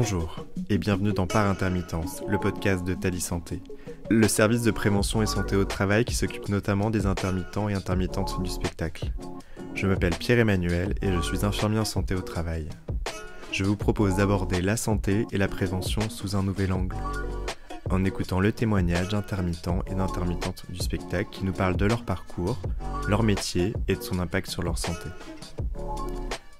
Bonjour et bienvenue dans Par Intermittence, le podcast de Tali Santé, le service de prévention et santé au travail qui s'occupe notamment des intermittents et intermittentes du spectacle. Je m'appelle Pierre-Emmanuel et je suis infirmier en santé au travail. Je vous propose d'aborder la santé et la prévention sous un nouvel angle, en écoutant le témoignage d'intermittents et d'intermittentes du spectacle qui nous parlent de leur parcours, leur métier et de son impact sur leur santé.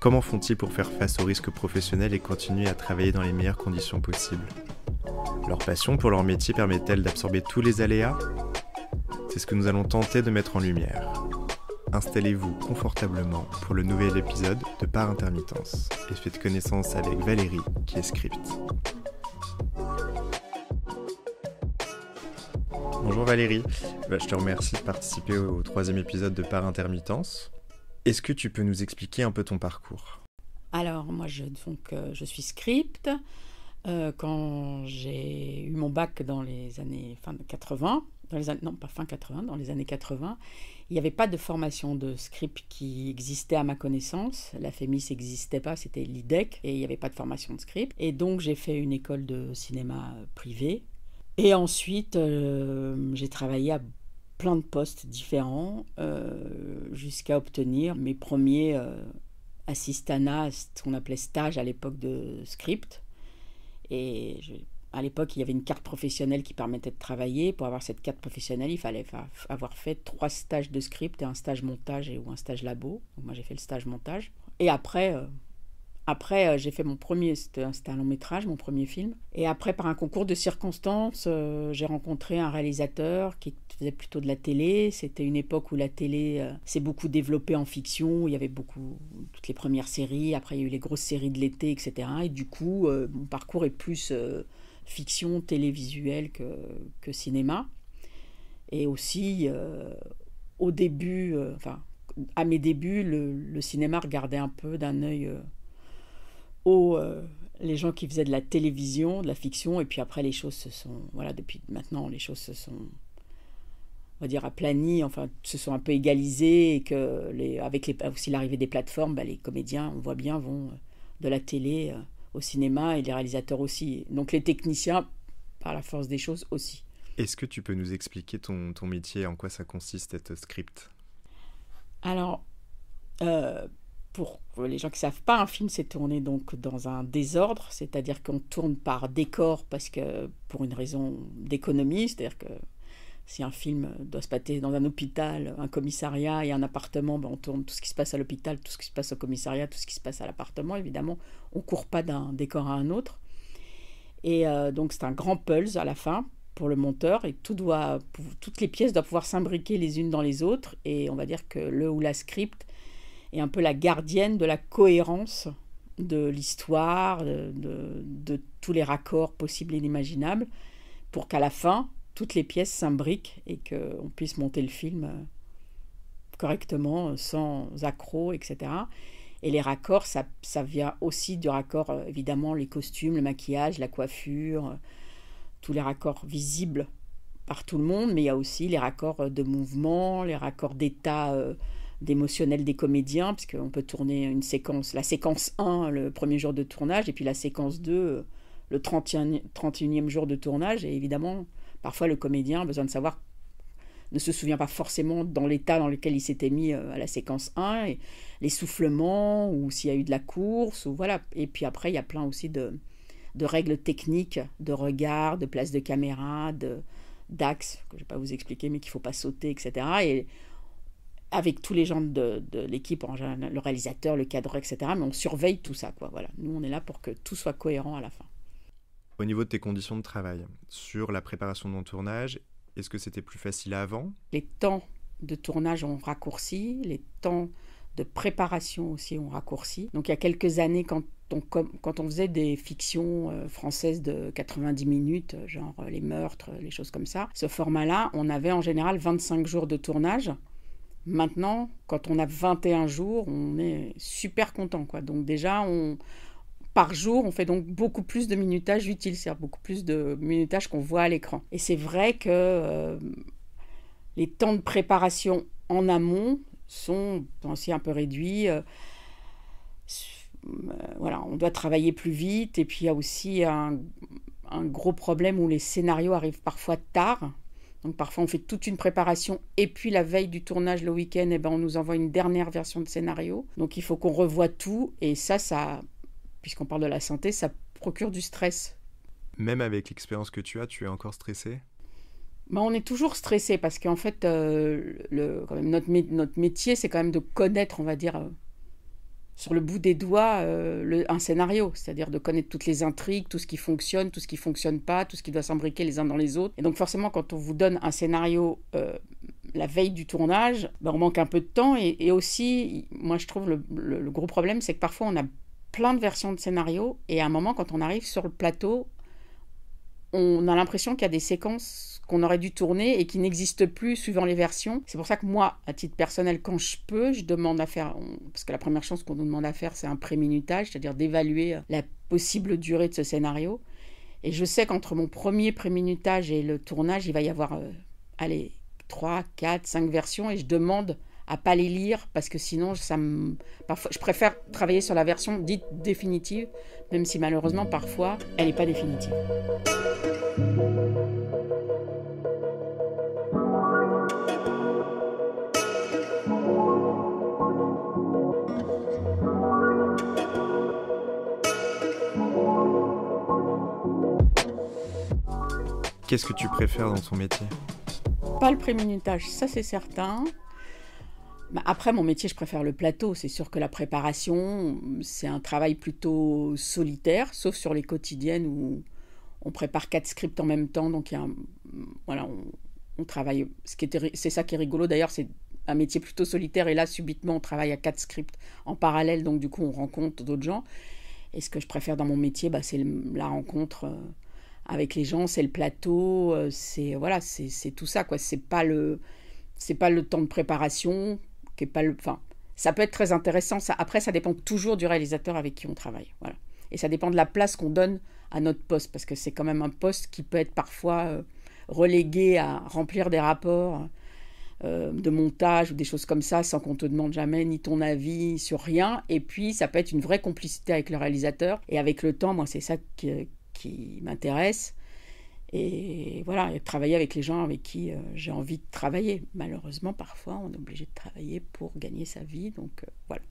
Comment font-ils pour faire face aux risques professionnels et continuer à travailler dans les meilleures conditions possibles Leur passion pour leur métier permet-elle d'absorber tous les aléas C'est ce que nous allons tenter de mettre en lumière. Installez-vous confortablement pour le nouvel épisode de Par Intermittence et faites connaissance avec Valérie qui est script. Bonjour Valérie, bah, je te remercie de participer au troisième épisode de Par Intermittence. Est-ce que tu peux nous expliquer un peu ton parcours Alors, moi, je, donc, euh, je suis script. Euh, quand j'ai eu mon bac dans les années fin 80, les non pas fin 80, dans les années 80, il n'y avait pas de formation de script qui existait à ma connaissance. La FEMIS n'existait pas, c'était l'IDEC et il n'y avait pas de formation de script. Et donc j'ai fait une école de cinéma privée. Et ensuite, euh, j'ai travaillé à plein de postes différents euh, jusqu'à obtenir mes premiers euh, assistants ce qu'on appelait stage à l'époque de script. Et à l'époque, il y avait une carte professionnelle qui permettait de travailler. Pour avoir cette carte professionnelle, il fallait avoir fait trois stages de script et un stage montage et, ou un stage labo. moi, j'ai fait le stage montage. Et après, euh, après, j'ai fait mon premier, c'était un long métrage, mon premier film. Et après, par un concours de circonstances, j'ai rencontré un réalisateur qui faisais plutôt de la télé. C'était une époque où la télé euh, s'est beaucoup développée en fiction. il y avait beaucoup, toutes les premières séries. Après, il y a eu les grosses séries de l'été, etc. Et du coup, euh, mon parcours est plus euh, fiction télévisuelle que, que, cinéma. Et aussi, au début, enfin, à mes débuts, le, le, cinéma regardait un peu d'un œil haut les gens qui faisaient de la télévision, de la fiction, et puis après les choses se sont, voilà, depuis maintenant les choses se sont on va dire, aplani, enfin, se sont un peu égalisés et que, avec les, aussi l'arrivée des plateformes, bah, les comédiens, on voit bien, vont euh, de la télé euh, au cinéma et les réalisateurs aussi. Donc les techniciens, par la force des choses aussi. Est-ce que tu peux nous expliquer ton, métier, en quoi ça consiste être script Alors, euh, pour les gens qui savent pas, un film c'est tourné donc dans un désordre, c'est-à-dire qu'on tourne par décor parce que pour une raison d'économie, c'est-à-dire que si un film doit se passer dans un hôpital, un commissariat et un appartement, ben on tourne tout ce qui se passe à l'hôpital, tout ce qui se passe au commissariat, tout ce qui se passe à l'appartement. Évidemment, on court pas d'un décor à un autre. Et euh, donc c'est un grand pulse à la fin pour le monteur et tout doit, toutes les pièces doivent pouvoir s'imbriquer les unes dans les autres. Et on va dire que le ou la script est un peu la gardienne de la cohérence de l'histoire, de, de tous les raccords possibles et inimaginables, pour qu'à la fin, toutes les pièces s'imbriquent et qu'on puisse monter le film euh, correctement, euh, sans accrocs, etc. Et les raccords, ça, vient aussi du raccord, euh, évidemment, les costumes, le maquillage, la coiffure, tous les raccords visibles par tout le monde, mais il y a aussi les raccords de mouvement, les raccords d'état d'émotionnel des comédiens, parce peut tourner une séquence, la séquence 1 le premier jour de tournage, et puis la séquence 2 le 31e jour de tournage, et évidemment, Parfois, le comédien a besoin de savoir ne se souvient pas forcément dans l'état dans lequel il s'était mis euh, à la séquence 1, l'essoufflement, ou s'il y a eu de la course, ou voilà. Et puis après, il y a plein aussi de, règles techniques, de regard, de place de caméra, de d'axes, que je ne vais pas vous expliquer, mais qu'il ne faut pas sauter, etc. Et avec tous les gens de, l'équipe, le réalisateur, le cadre, etc. Mais on surveille tout ça, quoi. Voilà. Nous, on est là pour que tout soit cohérent à la fin. Au niveau de tes conditions de travail, sur la préparation de tournage, est-ce que c'était plus facile avant Les temps de tournage ont raccourci, les temps de préparation aussi ont raccourci. Donc il y a quelques années, quand on, quand on faisait des fictions euh, françaises de 90 minutes, euh, genre euh, les meurtres, les choses comme ça, ce format-là, on avait en général 25 jours de tournage. Maintenant, quand on a 21 jours, on est super content. Quoi. Donc déjà, on, par jour, on fait donc beaucoup plus de minutages utiles. c'est-à-dire beaucoup plus de minutages qu'on voit à l'écran. Et c'est vrai que euh, les temps de préparation en amont sont aussi un peu réduits. Euh, euh, voilà, on doit travailler plus vite et puis il y a aussi un, gros problème où les scénarios arrivent parfois tard, donc parfois on fait toute une préparation et puis la veille du tournage le week-end, eh ben, on nous envoie une dernière version de scénario. Donc il faut qu'on revoie tout et ça, ça puisqu'on parle de la santé, ça procure du stress. Même avec l'expérience que tu as, tu es encore stressé bah, on est toujours stressé parce qu'en fait, euh, notre, notre métier, c'est quand même de connaître, on va dire, euh, sur le bout des doigts, euh, un scénario. C'est-à-dire de connaître toutes les intrigues, tout ce qui fonctionne, tout ce qui fonctionne pas, tout ce qui doit s'imbriquer les uns dans les autres. Et donc, forcément, quand on vous donne un scénario la veille du tournage, bah, on manque un peu de temps. Et, aussi, moi, je trouve le gros problème, c'est que parfois, on a plein de versions de scénarios et à un moment, quand on arrive sur le plateau, on a l'impression qu'il y a des séquences qu'on aurait dû tourner et qui n'existent plus suivant les versions. C'est pour ça que moi, à titre personnel, quand je peux, je demande à faire, parce que la première chose qu'on nous demande à faire, c'est un pré minutage c'est-à-dire d'évaluer la possible durée de ce scénario. Et je sais qu'entre mon premier pré-minutage et le tournage, il va y avoir, euh, allez, 3, 4, 5 versions et je demande à pas les lire parce que sinon ça parfois je préfère travailler sur la version dite définitive même si malheureusement parfois elle n'est pas définitive. Qu'est-ce que tu préfères dans ton métier Pas le pré-minutage, ça c'est certain. Après, mon métier, je préfère le plateau. C'est sûr que la préparation, c'est un travail plutôt solitaire, sauf sur les quotidiennes où on prépare quatre scripts en même temps. Donc, il y a voilà, on, travaille. Ce qui c'est ça qui est rigolo d'ailleurs, c'est un métier plutôt solitaire. Et là, subitement, on travaille à quatre scripts en parallèle. Donc, du coup, on rencontre d'autres gens. Et ce que je préfère dans mon métier, bah, c'est la rencontre euh, avec les gens, c'est le plateau, euh, c'est voilà, c'est tout ça quoi. C'est pas le c'est pas le temps de préparation pas Enfin, ça peut être très intéressant. après, ça dépend toujours du réalisateur avec qui on travaille. Voilà. Et ça dépend de la place qu'on donne à notre poste, parce que c'est quand même un poste qui peut être parfois euh, relégué à remplir des rapports euh, de montage ou des choses comme ça, sans qu'on te demande jamais ni ton avis sur rien. Et puis, ça peut être une vraie complicité avec le réalisateur. Et avec le temps, moi, c'est ça qui euh, m'intéresse et voilà, travailler avec les gens avec qui euh, j'ai envie de travailler. Malheureusement, parfois, on est obligé de travailler pour gagner sa vie. Donc euh, voilà.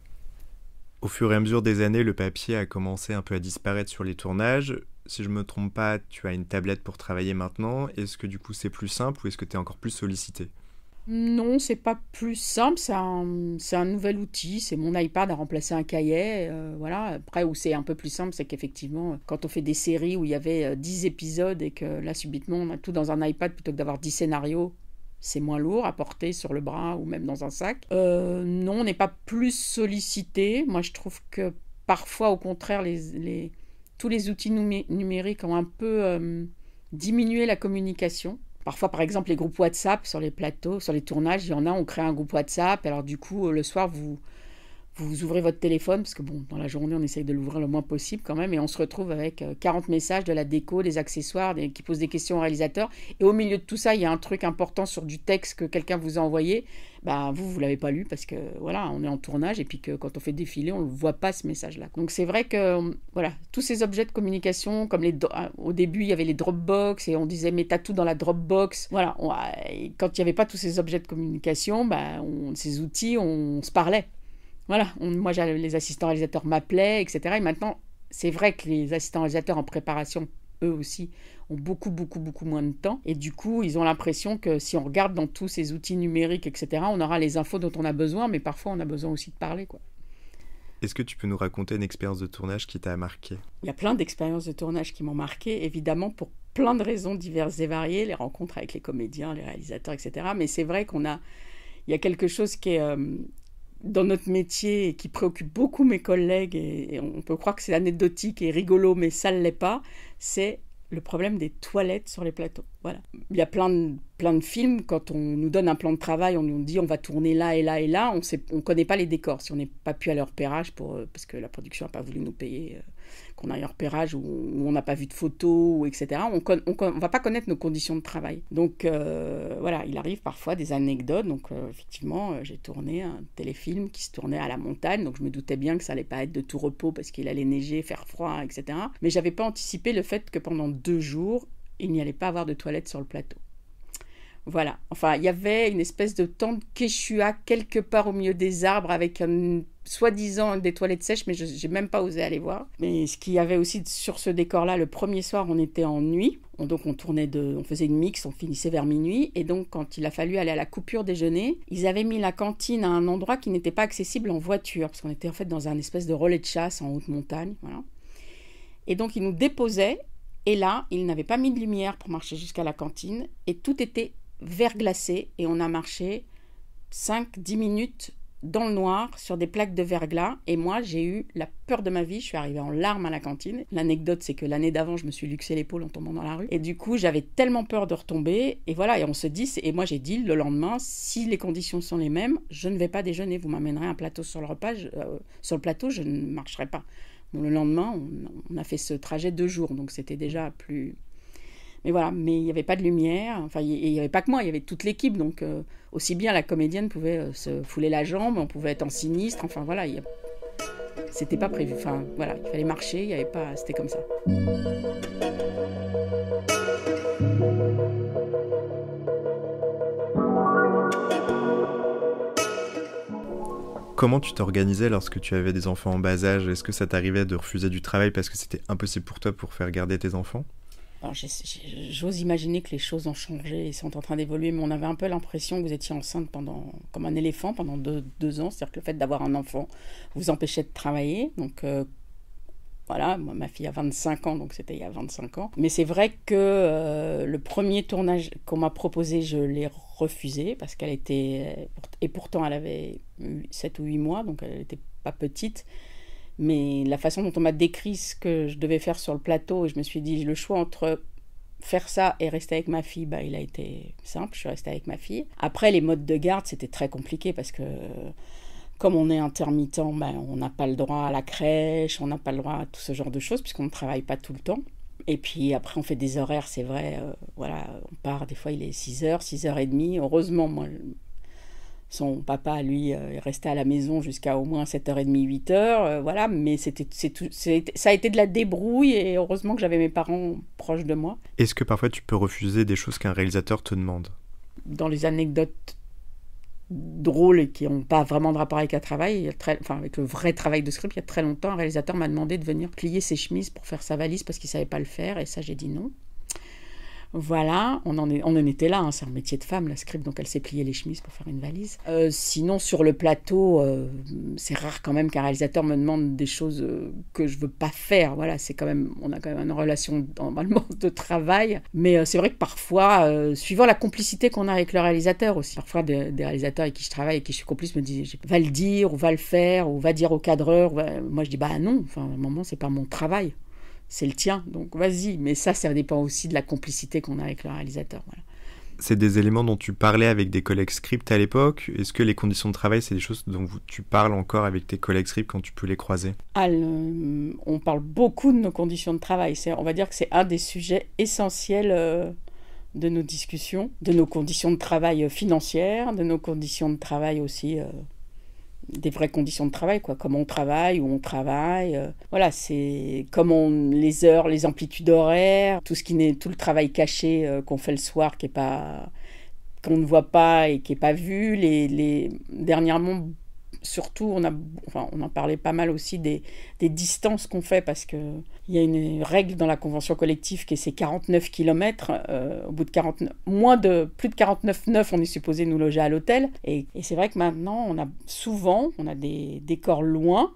Au fur et à mesure des années, le papier a commencé un peu à disparaître sur les tournages. Si je ne me trompe pas, tu as une tablette pour travailler maintenant. Est-ce que du coup c'est plus simple ou est-ce que tu es encore plus sollicité non, c'est pas plus simple, c'est un, nouvel outil, c'est mon iPad à remplacer un cahier, euh, voilà. Après, où c'est un peu plus simple, c'est qu'effectivement, quand on fait des séries où il y avait 10 euh, épisodes et que là, subitement, on a tout dans un iPad plutôt que d'avoir 10 scénarios, c'est moins lourd à porter sur le bras ou même dans un sac. Euh, non, on n'est pas plus sollicité. Moi, je trouve que parfois, au contraire, tous les outils numériques ont un peu diminué la communication. Parfois, par exemple, les groupes WhatsApp sur les plateaux, sur les tournages, il y en a, on crée un groupe WhatsApp. Alors, du coup, le soir, vous, vous ouvrez votre téléphone, parce que bon, dans la journée, on essaye de l'ouvrir le moins possible quand même, et on se retrouve avec 40 euh, messages de la déco, des accessoires, qui posent des questions au réalisateur. Et au milieu de tout ça, il y a un truc important sur du texte que quelqu'un vous a envoyé. Bah, vous, vous l'avez pas lu parce que voilà, on est en tournage et puis que quand on fait défiler, on ne voit pas ce message-là. Donc c'est vrai que euh, voilà, tous ces objets de communication, comme les euh, au début, il y avait les Dropbox et on disait mets t'as tout dans la Dropbox. Voilà, quand il n'y avait pas tous ces objets de communication, bah, on, ces outils, on se parlait. Voilà, moi les assistants réalisateurs m'appelaient, etc. Et maintenant, c'est vrai que les assistants réalisateurs en préparation, eux aussi, ont beaucoup, beaucoup, beaucoup moins de temps. Et du coup, ils ont l'impression que si on regarde dans tous ces outils numériques, etc., on aura les infos dont on a besoin, mais parfois on a besoin aussi de parler, quoi. Est-ce que tu peux nous raconter une expérience de tournage qui t'a marqué Il y a plein d'expériences de tournage qui m'ont marqué, évidemment pour plein de raisons diverses et variées, les rencontres avec les comédiens, les réalisateurs, etc. Mais c'est vrai qu'on a, il y a quelque chose qui est, euh, dans notre métier et qui préoccupe beaucoup mes collègues, et, on peut croire que c'est anecdotique et rigolo, mais ça ne l'est pas, c'est le problème des toilettes sur les plateaux. Voilà. Il y a plein de, plein de films, quand on nous donne un plan de travail, on nous dit on va tourner là et là et là, on ne on connaît pas les décors, si on n'est pas pu à leur pérage, pour, euh, parce que la production n'a pas voulu nous payer euh, qu'on ait repérage où, on n'a pas vu de photos, etc. On ne va pas connaître nos conditions de travail. Donc euh, voilà, il arrive parfois des anecdotes. Donc euh, effectivement, euh, j'ai tourné un téléfilm qui se tournait à la montagne, donc je me doutais bien que ça allait pas être de tout repos parce qu'il allait neiger, faire froid, etc. Mais j'avais pas anticipé le fait que pendant deux jours, il n'y allait pas avoir de toilette sur le plateau. Voilà. Enfin, il y avait une espèce de tente Quechua quelque part au milieu des arbres avec un soi-disant des toilettes sèches, mais je n'ai même pas osé aller voir. Mais ce qu'il y avait aussi sur ce décor-là, le premier soir, on était en nuit. donc on tournait de, on faisait une mix, on finissait vers minuit. Et donc quand il a fallu aller à la coupure déjeuner, ils avaient mis la cantine à un endroit qui n'était pas accessible en voiture, parce qu'on était en fait dans un espèce de relais de chasse en haute montagne. Et donc ils nous déposaient. Et là, ils n'avaient pas mis de lumière pour marcher jusqu'à la cantine. Et tout était verglacé. Et on a marché 5-10 minutes dans le noir sur des plaques de verglas et moi j'ai eu la peur de ma vie, je suis arrivée en larmes à la cantine. L'anecdote c'est que l'année d'avant je me suis luxé l'épaule en tombant dans la rue et du coup j'avais tellement peur de retomber et voilà et on se dit et moi j'ai dit le lendemain si les conditions sont les mêmes je ne vais pas déjeuner, vous m'amènerez un plateau sur le repas, euh, sur le plateau je ne marcherai pas. le lendemain on, on a fait ce trajet deux jours donc c'était déjà plus mais voilà, mais il n'y avait pas de lumière. Enfin, il n'y avait pas que moi, il y avait toute l'équipe. Donc, euh, aussi bien la comédienne pouvait euh, se fouler la jambe, on pouvait être en sinistre. Enfin, voilà, c'était pas prévu. Enfin, voilà, il fallait marcher, il y avait pas. C'était comme ça. Comment tu t'organisais lorsque tu avais des enfants en bas âge Est-ce que ça t'arrivait de refuser du travail parce que c'était impossible pour toi pour faire garder tes enfants J'ose imaginer que les choses ont changé et sont en train d'évoluer, mais on avait un peu l'impression que vous étiez enceinte pendant, comme un éléphant pendant deux, ans, c'est-à-dire que le fait d'avoir un enfant vous empêchait de travailler. Donc euh, voilà, ma fille a 25 ans, donc c'était il y a 25 ans. Mais c'est vrai que euh, le premier tournage qu'on m'a proposé, je l'ai refusé parce qu'elle était, euh, et pourtant elle avait 7 ou 8 mois, donc elle n'était pas petite. Mais la façon dont on m'a décrit ce que je devais faire sur le plateau, et je me suis dit, le choix entre faire ça et rester avec ma fille, bah, il a été simple, je suis restée avec ma fille. Après, les modes de garde, c'était très compliqué parce que comme on est intermittent, bah, on n'a pas le droit à la crèche, on n'a pas le droit à tout ce genre de choses puisqu'on ne travaille pas tout le temps. Et puis après, on fait des horaires, c'est vrai. Euh, voilà, on part, des fois, il est 6h, 6h30. Heureusement, moi, son papa, lui, euh, est resté à la maison jusqu'à au moins 7h30, 8h. Euh, voilà, mais c'était, ça a été de la débrouille et heureusement que j'avais mes parents proches de moi. Est-ce que parfois tu peux refuser des choses qu'un réalisateur te demande Dans les anecdotes drôles et qui n'ont pas vraiment de rapport avec un travail, enfin avec le vrai travail de script, il y a très longtemps, un réalisateur m'a demandé de venir plier ses chemises pour faire sa valise parce qu'il ne savait pas le faire et ça, j'ai dit non. Voilà, on en, était là, hein, c'est un métier de femme, la scribe, donc elle s'est pliée les chemises pour faire une valise. Euh, sinon, sur le plateau, euh, c'est rare quand même qu'un réalisateur me demande des choses euh, que je veux pas faire. Voilà, c'est quand même, on a quand même une relation normalement de travail. Mais c'est vrai que parfois, suivant la complicité qu'on a avec le réalisateur aussi, parfois des, réalisateurs avec qui je travaille et qui je suis complice me disent va le dire ou va le faire ou va dire au cadreur. Moi je dis bah non, enfin, à un moment, c'est pas mon travail c'est le tien, donc vas-y. Mais ça, ça dépend aussi de la complicité qu'on a avec le réalisateur. C'est des éléments dont tu parlais avec des collègues script à l'époque. Est-ce que les conditions de travail, c'est des choses dont tu parles encore avec tes collègues script quand tu peux les croiser ah, On parle beaucoup de nos conditions de travail. On va dire que c'est un des sujets essentiels euh, de nos discussions, de nos conditions de travail euh, financières, de nos conditions de travail aussi euh, des vraies conditions de travail, quoi. Comment on travaille, où on travaille. Euh, voilà, c'est comment les heures, les amplitudes horaires, tout ce qui n'est tout le travail caché euh, qu'on fait le soir, qui est pas qu'on ne voit pas et qui est pas vu. Les, les dernièrement surtout, on, a, en parlait pas mal aussi des, distances qu'on fait parce qu'il y a une règle dans la convention collective qui est ces 49 km. au bout de 49, moins de plus de 49,9, on est supposé nous loger à l'hôtel. Et, c'est vrai que maintenant, on a souvent, on a des décors loin.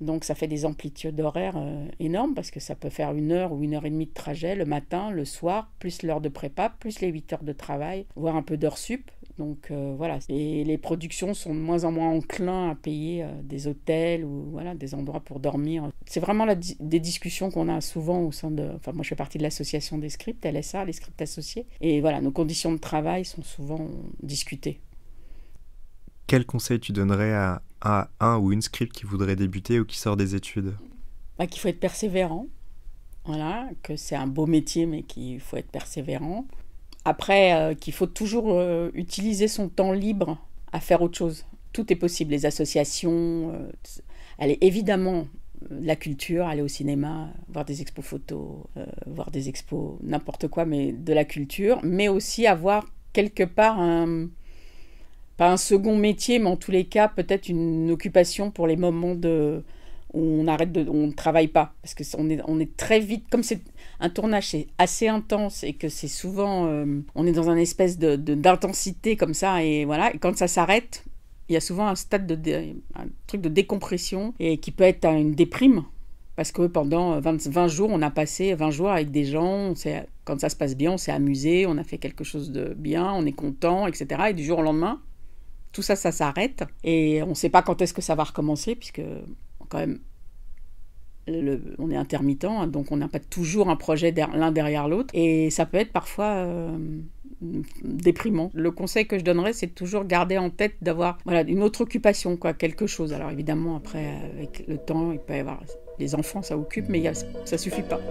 Donc ça fait des amplitudes horaires euh, énormes parce que ça peut faire une heure ou une heure et demie de trajet le matin, le soir, plus l'heure de prépa, plus les 8 heures de travail, voire un peu d'heure sup. Donc euh, voilà, et les productions sont de moins en moins enclins à payer euh, des hôtels ou voilà des endroits pour dormir. C'est vraiment des discussions qu'on a souvent au sein de. Enfin, moi, je fais partie de l'association des scripts, LSA, les scripts associés. Et voilà, nos conditions de travail sont souvent discutées. Quel conseil tu donnerais à, un ou une script qui voudrait débuter ou qui sort des études bah, Qu'il faut être persévérant. Voilà, que c'est un beau métier, mais qu'il faut être persévérant. Après, euh, qu'il faut toujours euh, utiliser son temps libre à faire autre chose. Tout est possible, les associations, aller euh, évidemment la culture, aller au cinéma, voir des expos photos, voir des expos, n'importe quoi, mais de la culture, mais aussi avoir quelque part un, pas un second métier, mais en tous les cas peut-être une occupation pour les moments de, on arrête de, on ne travaille pas parce que on est, on est très vite comme c'est un tournage est assez intense et que c'est souvent euh, on est dans un espèce de d'intensité comme ça et voilà quand ça s'arrête il y a souvent un stade de un truc de décompression et qui peut être une déprime parce que pendant 20, 20 jours on a passé 20 jours avec des gens quand ça se passe bien on s'est amusé on a fait quelque chose de bien on est content etc et du jour au lendemain tout ça ça s'arrête et on ne sait pas quand est-ce que ça va recommencer puisque quand même, on est intermittent, hein, donc on n'a pas toujours un projet l'un derrière l'autre, et ça peut être parfois euh, déprimant. Le conseil que je donnerais, c'est toujours garder en tête d'avoir voilà, une autre occupation, quoi, quelque chose. Alors évidemment, après, avec le temps, il peut y avoir les enfants, ça occupe, mais ça ça suffit pas.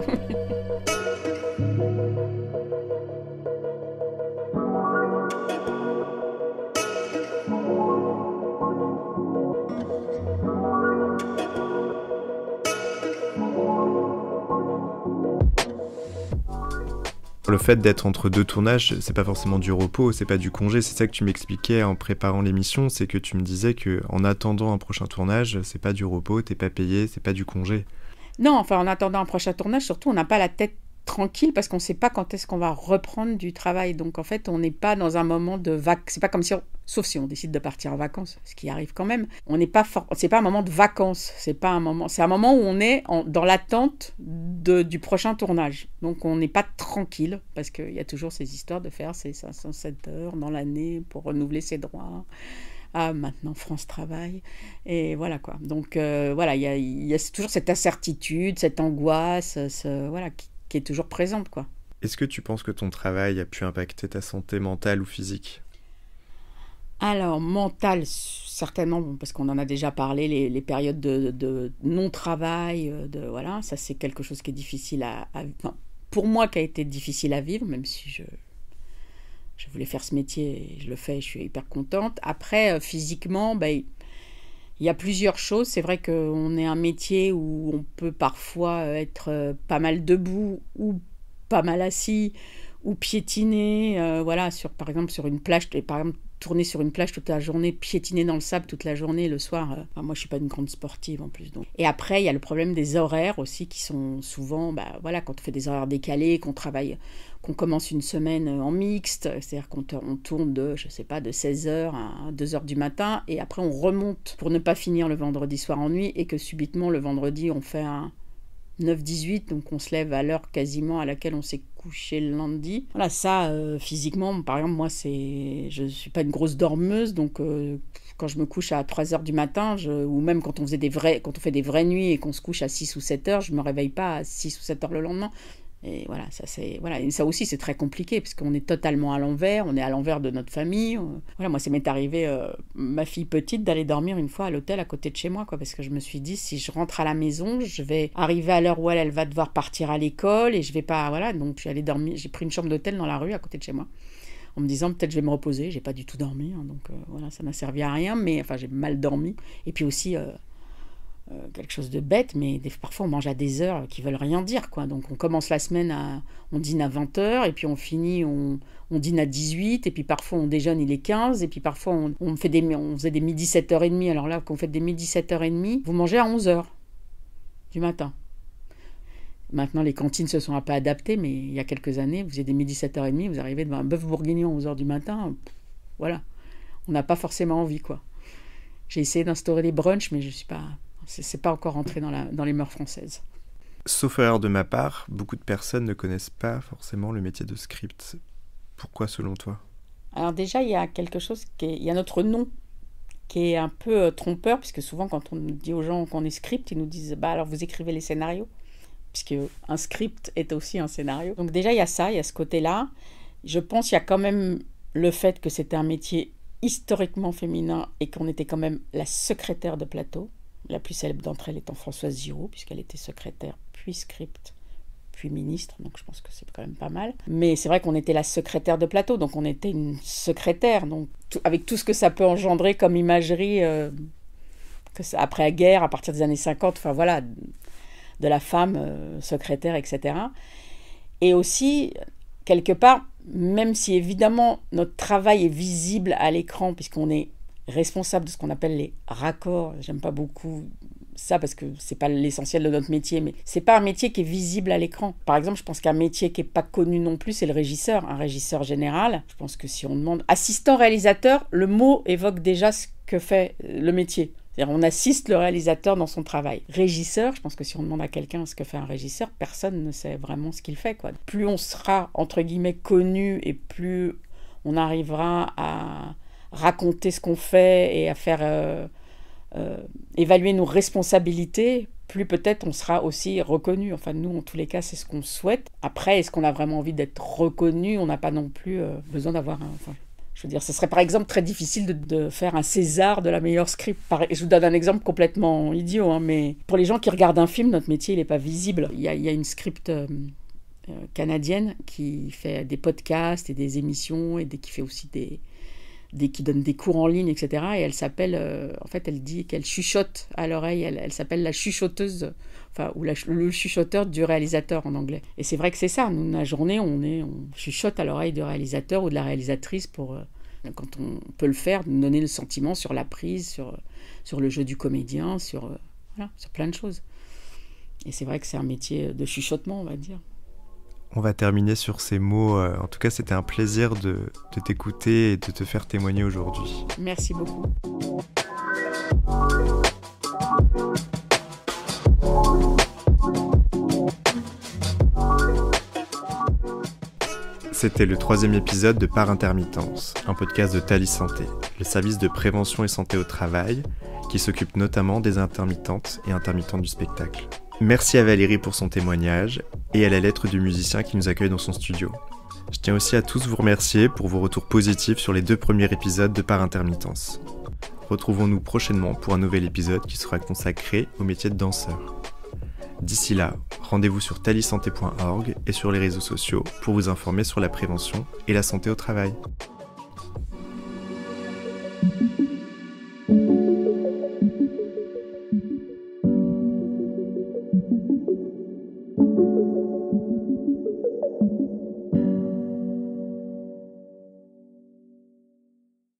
le fait d'être entre deux tournages, c'est pas forcément du repos, c'est pas du congé. C'est ça que tu m'expliquais en préparant l'émission, c'est que tu me disais que en attendant un prochain tournage, c'est pas du repos, t'es pas payé, c'est pas du congé. Non, enfin en attendant un prochain tournage, surtout on n'a pas la tête tranquille parce qu'on ne sait pas quand est-ce qu'on va reprendre du travail. Donc en fait, on n'est pas dans un moment de vacances. C'est pas comme si on, sauf si on décide de partir en vacances, ce qui arrive quand même. On n'est pas fort... c'est pas un moment de vacances, c'est pas un moment, c'est un moment où on est dans l'attente du prochain tournage. Donc on n'est pas tranquille parce qu'il y a toujours ces histoires de faire ces 507 heures dans l'année pour renouveler ses droits. Ah, maintenant France travaille. Et voilà quoi. Donc euh, voilà, il y a, y a, toujours cette incertitude, cette angoisse, ce, voilà, qui, qui est toujours présente, quoi. Est-ce que tu penses que ton travail a pu impacter ta santé mentale ou physique alors, mental, certainement, parce qu'on en a déjà parlé, les, périodes de, non-travail, euh, de, voilà, ça c'est quelque chose qui est difficile à, à pour moi qui a été difficile à vivre, même si je, je voulais faire ce métier je le fais je suis hyper contente. Après, euh, physiquement, ben, il y a plusieurs choses. C'est vrai qu'on est un métier où on peut parfois euh, être euh, pas mal debout ou pas mal assis ou piétiner. Euh, voilà, sur, par exemple, sur une plage, par exemple, tourner sur une plage toute la journée, piétiner dans le sable toute la journée, le soir. Euh, moi, je suis pas une grande sportive en plus. Donc. Et après, il y a le problème des horaires aussi qui sont souvent, bah, voilà, quand on fait des horaires décalés, qu'on travaille, qu'on commence une semaine euh, en mixte, c'est-à-dire qu'on tourne de, je sais pas, de 16h à 2h du matin, et après on remonte pour ne pas finir le vendredi soir en nuit, et que subitement le vendredi, on fait un, 9-18, donc on se lève à l'heure quasiment à laquelle on s'est couché le lundi. Voilà, ça, euh, physiquement, par exemple, moi, c'est, je ne suis pas une grosse dormeuse, donc euh, quand je me couche à 3 heures du matin, je... ou même quand on, faisait des vrais... quand on fait des vraies nuits et qu'on se couche à 6 ou 7 heures, je ne me réveille pas à 6 ou 7 heures le lendemain. Et voilà, ça c'est voilà, ça aussi c'est très compliqué parce qu'on est totalement à l'envers, on est à l'envers de notre famille. Voilà, moi ça m'est arrivé euh, ma fille petite d'aller dormir une fois à l'hôtel à côté de chez moi quoi parce que je me suis dit si je rentre à la maison, je vais arriver à l'heure où elle, elle va devoir partir à l'école et je vais pas voilà, donc dormir, j'ai pris une chambre d'hôtel dans la rue à côté de chez moi en me disant peut-être je vais me reposer, j'ai pas du tout dormi hein. donc euh, voilà, ça n'a servi à rien mais enfin j'ai mal dormi et puis aussi euh, euh, quelque chose de bête, mais parfois on mange à des heures qui veulent rien dire. quoi. Donc on commence la semaine, à, on dîne à 20h, et puis on finit, on, on dîne à 18, et puis parfois on déjeune, il est 15, et puis parfois on, fait des, on faisait des midi 7h30. Alors là, quand vous faites des midi 7h30, vous mangez à 11h du matin. Maintenant, les cantines se sont un peu adaptées, mais il y a quelques années, vous faisiez des midi 7h30, vous arrivez devant un bœuf bourguignon à heures du matin, voilà. On n'a pas forcément envie, quoi. J'ai essayé d'instaurer des brunchs, mais je ne suis pas c'est pas encore entré dans, les mœurs françaises. Sauf erreur de ma part, beaucoup de personnes ne connaissent pas forcément le métier de script. Pourquoi selon toi Alors déjà, il y a quelque chose qui Il y a notre nom qui est un peu euh, trompeur, puisque souvent quand on dit aux gens qu'on est script, ils nous disent bah alors vous écrivez les scénarios, puisque un script est aussi un scénario. Donc déjà il y a ça, il y a ce côté-là. Je pense qu'il y a quand même le fait que c'était un métier historiquement féminin et qu'on était quand même la secrétaire de plateau. La plus célèbre d'entre elles étant Françoise Giraud, puisqu'elle était secrétaire, puis script, puis ministre, donc je pense que c'est quand même pas mal. Mais c'est vrai qu'on était la secrétaire de plateau, donc on était une secrétaire, donc avec tout ce que ça peut engendrer comme imagerie euh, après la guerre, à partir des années 50, enfin voilà, de la femme euh, secrétaire, etc. Et aussi, quelque part, même si évidemment notre travail est visible à l'écran, puisqu'on est responsable de ce qu'on appelle les raccords. J'aime pas beaucoup ça parce que c'est pas l'essentiel de notre métier, mais c'est pas un métier qui est visible à l'écran. Par exemple, je pense qu'un métier qui est pas connu non plus, c'est le régisseur, un régisseur général. Je pense que si on demande assistant réalisateur, le mot évoque déjà ce que fait euh, le métier. cest dire on assiste le réalisateur dans son travail. Régisseur, je pense que si on demande à quelqu'un ce que fait un régisseur, personne ne sait vraiment ce qu'il fait. Quoi. Plus on sera, entre guillemets, connu et plus on arrivera à raconter ce qu'on fait et à faire euh, euh, évaluer nos responsabilités, plus peut-être on sera aussi reconnu. Enfin, nous, en tous les cas, c'est ce qu'on souhaite. Après, est-ce qu'on a vraiment envie d'être reconnu On n'a pas non plus euh, besoin d'avoir un. Enfin, je veux dire, ce serait par exemple très difficile de, faire un César de la meilleure script. je vous donne un exemple complètement idiot, hein, mais pour les gens qui regardent un film, notre métier, il n'est pas visible. Il y a, une script canadienne qui fait des podcasts et des émissions et qui fait aussi des, qui donne des cours en ligne, etc. Et elle s'appelle, euh, en fait, elle dit qu'elle chuchote à l'oreille, elle, s'appelle la chuchoteuse, enfin, ou le chuchoteur du réalisateur en anglais. Et c'est vrai que c'est ça, nous, la journée, on, est, on chuchote à l'oreille du réalisateur ou de la réalisatrice pour, euh, quand on peut le faire, donner le sentiment sur la prise, sur, sur le jeu du comédien, sur, euh, voilà, sur plein de choses. Et c'est vrai que c'est un métier de chuchotement, on va dire on va terminer sur ces mots. Euh, en tout cas, c'était un plaisir de, t'écouter et de te faire témoigner aujourd'hui. Merci beaucoup. C'était le troisième épisode de Par Intermittence, un podcast de Thalys Santé, le service de prévention et santé au travail, qui s'occupe notamment des intermittentes et intermittents du spectacle. Merci à Valérie pour son témoignage et à la lettre du musicien qui nous accueille dans son studio. Je tiens aussi à tous vous remercier pour vos retours positifs sur les deux premiers épisodes de Par Intermittence. Retrouvons-nous prochainement pour un nouvel épisode qui sera consacré au métier de danseur. D'ici là, rendez-vous sur talisanté.org et sur les réseaux sociaux pour vous informer sur la prévention et la santé au travail.